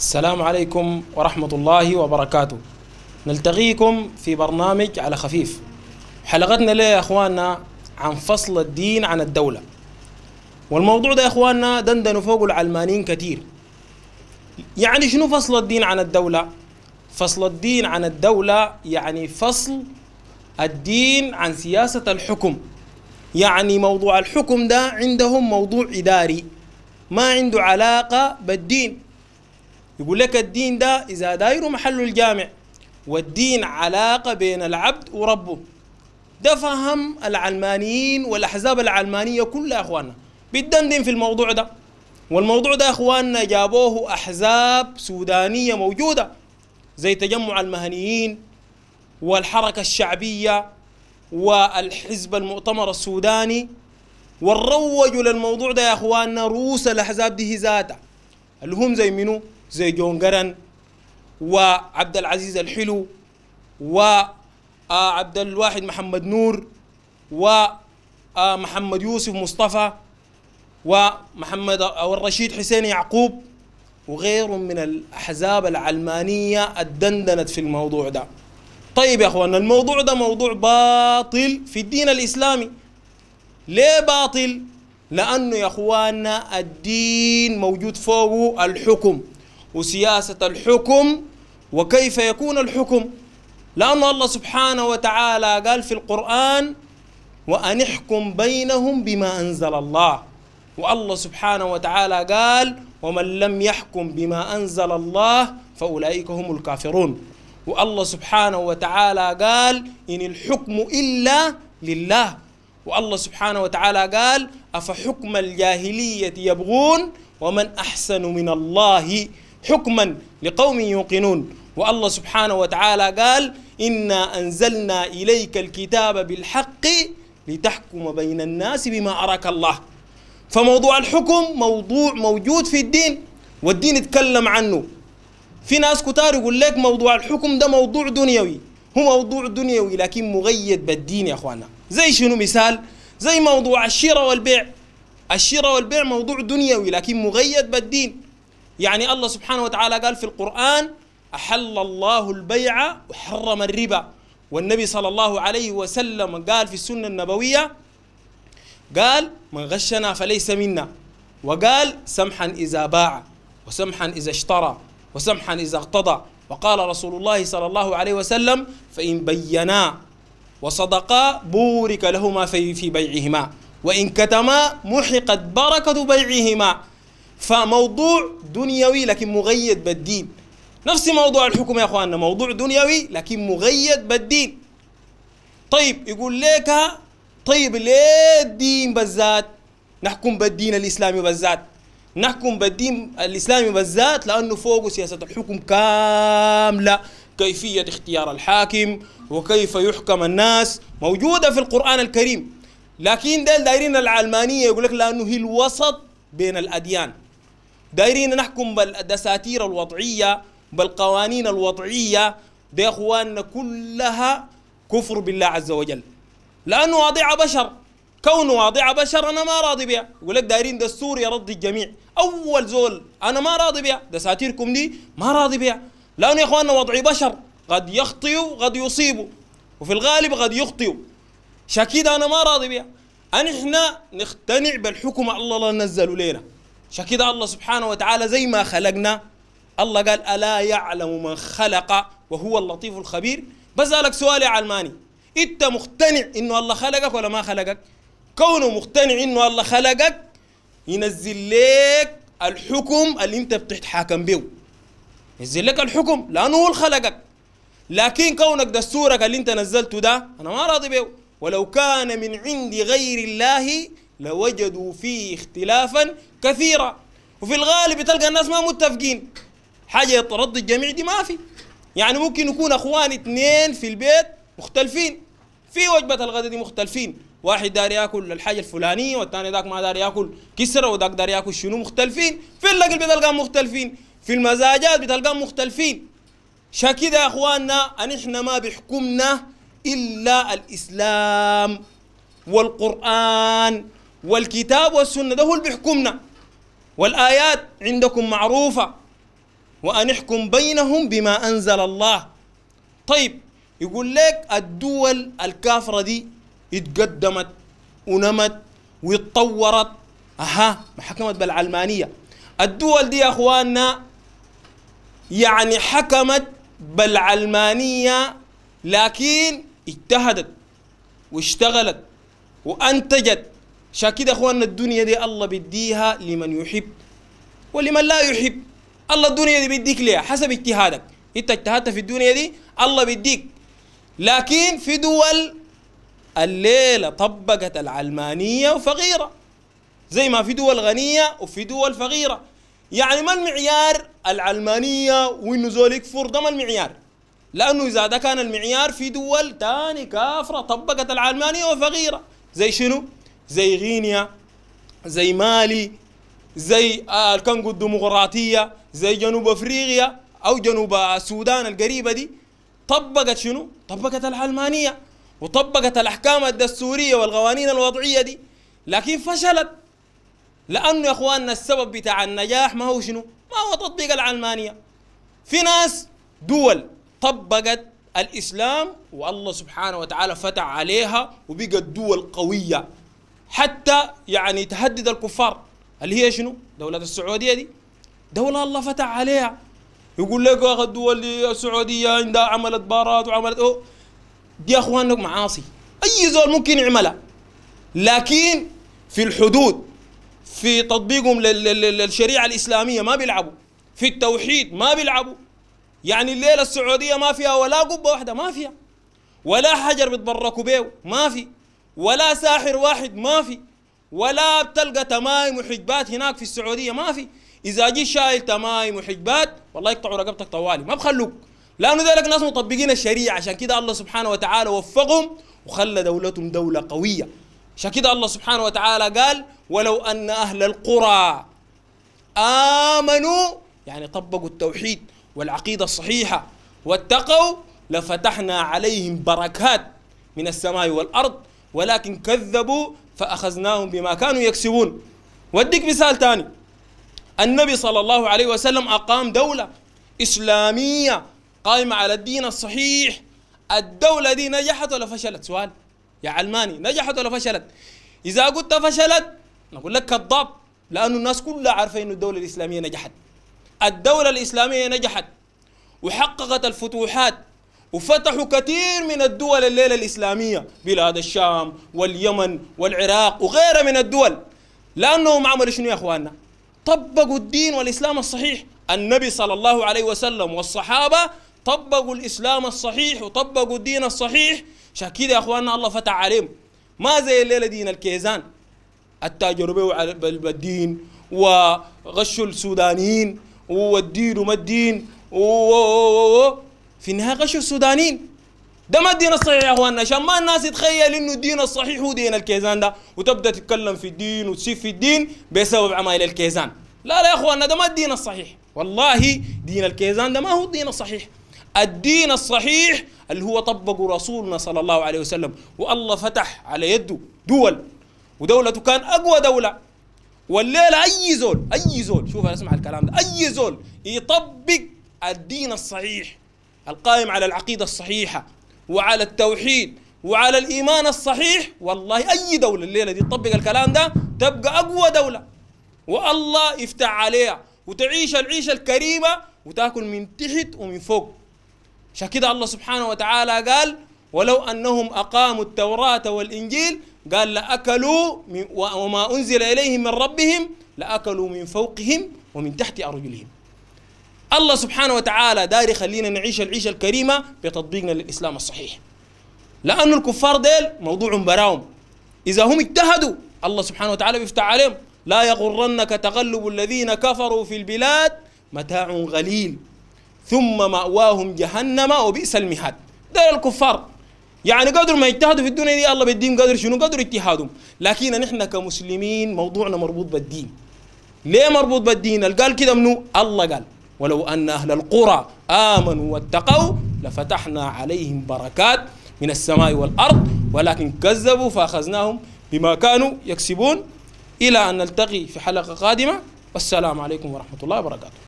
السلام عليكم ورحمة الله وبركاته نلتقيكم في برنامج على خفيف حلقتنا ليه يا أخواننا عن فصل الدين عن الدولة والموضوع ده يا أخواننا دندنوا فوق العلمانيين كتير يعني شنو فصل الدين عن الدولة؟ فصل الدين عن الدولة يعني فصل الدين عن سياسة الحكم يعني موضوع الحكم ده عندهم موضوع إداري ما عنده علاقة بالدين يقول لك الدين ده إذا دايره محله الجامع والدين علاقة بين العبد وربه ده فهم العلمانيين والأحزاب العلمانية كلها يا أخواننا بتدندن في الموضوع ده والموضوع ده يا أخواننا جابوه أحزاب سودانية موجودة زي تجمع المهنيين والحركة الشعبية والحزب المؤتمر السوداني وروجوا للموضوع ده يا أخواننا رؤوس الأحزاب دي ذاتها اللي هم زي منو زي جون جرن وعبد العزيز الحلو وعبد آه، الواحد محمد نور ومحمد آه، يوسف مصطفى ومحمد أو آه، الرشيد حسين يعقوب وغيرهم من الأحزاب العلمانية الدندنت في الموضوع ده طيب يا أخوانا الموضوع ده موضوع باطل في الدين الإسلامي ليه باطل؟ لأنه يا أخواننا الدين موجود فوق الحكم وسياسة الحكم وكيف يكون الحكم لأن الله سبحانه وتعالى قال في القرآن وأن احكم بينهم بما أنزل الله والله سبحانه وتعالى قال ومن لم يحكم بما أنزل الله فأولئك هم الكافرون والله سبحانه وتعالى قال إن الحكم إلا لله والله سبحانه وتعالى قال أفحكم الجاهلية يبغون ومن أحسن من الله حكما لقوم يوقنون والله سبحانه وتعالى قال إنا أنزلنا إليك الكتاب بالحق لتحكم بين الناس بما أراك الله فموضوع الحكم موضوع موجود في الدين والدين اتكلم عنه في ناس كتار يقول لك موضوع الحكم ده موضوع دنيوي هو موضوع دنيوي لكن مغيد بالدين يا اخوانا زي شنو مثال زي موضوع الشراء والبيع الشراء والبيع موضوع دنيوي لكن مغيد بالدين يعني الله سبحانه وتعالى قال في القرآن أحل الله البيع وحرم الربا والنبي صلى الله عليه وسلم قال في السنة النبوية قال من غشنا فليس منا وقال سمحا إذا باع وسمحا إذا اشترى وسمحا إذا اقتضى وقال رسول الله صلى الله عليه وسلم فإن بينا وصدقا بورك لهما في, في بيعهما وإن كتما محقت بركة بيعهما فموضوع دنيوي لكن مغيد بالدين نفس موضوع الحكم يا أخواننا موضوع دنيوي لكن مغيد بالدين طيب يقول لك طيب ليه الدين بالذات نحكم بالدين الإسلامي بالذات نحكم بالدين الإسلامي بالذات لأنه فوق سياسة الحكم كاملة كيفية اختيار الحاكم وكيف يحكم الناس موجودة في القرآن الكريم لكن ده دايرين العلمانية يقول لك لأنه هي الوسط بين الأديان دايرين نحكم بالدساتير الوضعية بالقوانين الوضعية دي أخواننا كلها كفر بالله عز وجل لأنه واضع بشر كونه واضع بشر أنا ما راضي بها يقول لك دايرين دستور يرضي الجميع أول زول أنا ما راضي بها دساتيركم دي ما راضي بها لأنه يا إخواننا وضعي بشر قد يخطئوا قد يصيبوا وفي الغالب قد يخطئوا شاكيد أنا ما راضي بها أن إحنا نقتنع بالحكم الله الله نزله لنا شاكيد الله سبحانه وتعالى زي ما خلقنا الله قال ألا يعلم من خلق وهو اللطيف الخبير بسألك سؤال يا علماني أنت مقتنع إنه الله خلقك ولا ما خلقك كونه مقتنع إنه الله خلقك ينزل لك الحكم اللي أنت بتتحاكم به ينزل لك الحكم لانه هو خلقك لكن كونك دستورك اللي انت نزلته ده انا ما راضي به ولو كان من عند غير الله لوجدوا فيه اختلافا كثيرا وفي الغالب تلقى الناس ما متفقين حاجه يترضى الجميع دي ما في يعني ممكن يكون اخوان اثنين في البيت مختلفين في وجبه الغداء دي مختلفين واحد دار ياكل الحاجه الفلانيه والثاني ذاك ما دار ياكل كسره وذاك دار ياكل شنو مختلفين في اللقل بتلقاهم مختلفين في المزاجات بتلقاهم مختلفين كده يا اخواننا ان احنا ما بيحكمنا الا الاسلام والقران والكتاب والسنه ده هو اللي بيحكمنا والايات عندكم معروفه وان احكم بينهم بما انزل الله طيب يقول لك الدول الكافره دي اتقدمت ونمت واتطورت اها ما حكمت بالعلمانيه الدول دي يا اخواننا يعني حكمت بالعلمانية لكن اجتهدت واشتغلت وانتجت شاكد اخواننا الدنيا دي الله بيديها لمن يحب ولمن لا يحب الله الدنيا دي بيديك ليها حسب اجتهادك انت اجتهدت في الدنيا دي الله بيديك لكن في دول الليله طبقت العلمانيه وفقيره زي ما في دول غنيه وفي دول فقيره يعني ما المعيار العلمانية وإنه زول يكفر ده ما المعيار لأنه إذا ده كان المعيار في دول تاني كافرة طبقت العلمانية وفقيرة زي شنو؟ زي غينيا زي مالي زي آه، الكونغو الديمقراطية زي جنوب أفريقيا أو جنوب آه، السودان القريبة دي طبقت شنو؟ طبقت العلمانية وطبقت الأحكام الدستورية والقوانين الوضعية دي لكن فشلت لأنه يا إخواننا السبب بتاع النجاح ما هو شنو؟ ما هو تطبيق العلمانية في ناس دول طبقت الإسلام والله سبحانه وتعالى فتح عليها وبقت دول قوية حتى يعني تهدد الكفار اللي هي شنو؟ دولة السعودية دي دولة الله فتح عليها يقول لك اخ الدول الدول السعودية عندها عملت بارات وعملت أو دي أخوانك معاصي أي زول ممكن يعملها لكن في الحدود في تطبيقهم للشريعة الإسلامية ما بيلعبوا في التوحيد ما بيلعبوا يعني الليلة السعودية ما فيها ولا قبة واحدة ما فيها ولا حجر بتبركوا بيه ما في ولا ساحر واحد ما في ولا بتلقى تمايم وحجبات هناك في السعودية ما في إذا جيت شايل تمايم وحجبات والله يقطعوا رقبتك طوالي ما بخلوك لأنه ذلك ناس مطبقين الشريعة عشان كده الله سبحانه وتعالى وفقهم وخلى دولتهم دولة قوية عشان كده الله سبحانه وتعالى قال ولو أن أهل القرى آمنوا يعني طبقوا التوحيد والعقيدة الصحيحة واتقوا لفتحنا عليهم بركات من السماء والأرض ولكن كذبوا فأخذناهم بما كانوا يكسبون وديك مثال ثاني النبي صلى الله عليه وسلم أقام دولة إسلامية قائمة على الدين الصحيح الدولة دي نجحت ولا فشلت سؤال يا علماني نجحت ولا فشلت اذا قلت فشلت نقول لك كذاب لانه الناس كلها عارفه انه الدوله الاسلاميه نجحت الدوله الاسلاميه نجحت وحققت الفتوحات وفتحوا كثير من الدول الليله الاسلاميه بلاد الشام واليمن والعراق وغيرها من الدول لانهم عملوا شنو يا اخواننا؟ طبقوا الدين والاسلام الصحيح، النبي صلى الله عليه وسلم والصحابه طبقوا الاسلام الصحيح وطبقوا الدين الصحيح عشان كده يا اخواننا الله فتح عليهم ما زي الليله دين الكيزان التاجروا بالدين وغشوا السودانيين والدين وما الدين في النهايه غشوا السودانيين ده ما الدين الصحيح يا اخواننا عشان ما الناس تتخيل انه الدين الصحيح هو دين الكيزان ده وتبدا تتكلم في الدين وتسيب في الدين بسبب عمايل الكيزان لا لا يا اخواننا ده ما الدين الصحيح والله دين الكيزان ده ما هو الدين الصحيح الدين الصحيح اللي هو طبقه رسولنا صلى الله عليه وسلم والله فتح على يده دول ودولته كان أقوى دولة والليلة أي زول أي زول شوف أنا اسمع الكلام ده أي زول يطبق الدين الصحيح القائم على العقيدة الصحيحة وعلى التوحيد وعلى الإيمان الصحيح والله أي دولة الليلة دي تطبق الكلام ده تبقى أقوى دولة والله يفتح عليها وتعيش العيشة الكريمة وتاكل من تحت ومن فوق عشان كده الله سبحانه وتعالى قال ولو أنهم أقاموا التوراة والإنجيل قال لأكلوا وما أنزل إليهم من ربهم لأكلوا من فوقهم ومن تحت أرجلهم الله سبحانه وتعالى داري خلينا نعيش العيشة الكريمة بتطبيقنا للإسلام الصحيح لأن الكفار ديل موضوع براهم إذا هم اجتهدوا الله سبحانه وتعالى بيفتح عليهم لا يغرنك تغلب الذين كفروا في البلاد متاع غليل ثم مأواهم جهنم وبئس المهاد دار الكفار يعني قدر ما يجتهدوا في الدنيا دي الله بيديهم قدر شنو قدر اجتهادهم لكن نحن كمسلمين موضوعنا مربوط بالدين ليه مربوط بالدين اللي قال كده منو الله قال ولو أن أهل القرى آمنوا واتقوا لفتحنا عليهم بركات من السماء والأرض ولكن كذبوا فأخذناهم بما كانوا يكسبون إلى أن نلتقي في حلقة قادمة والسلام عليكم ورحمة الله وبركاته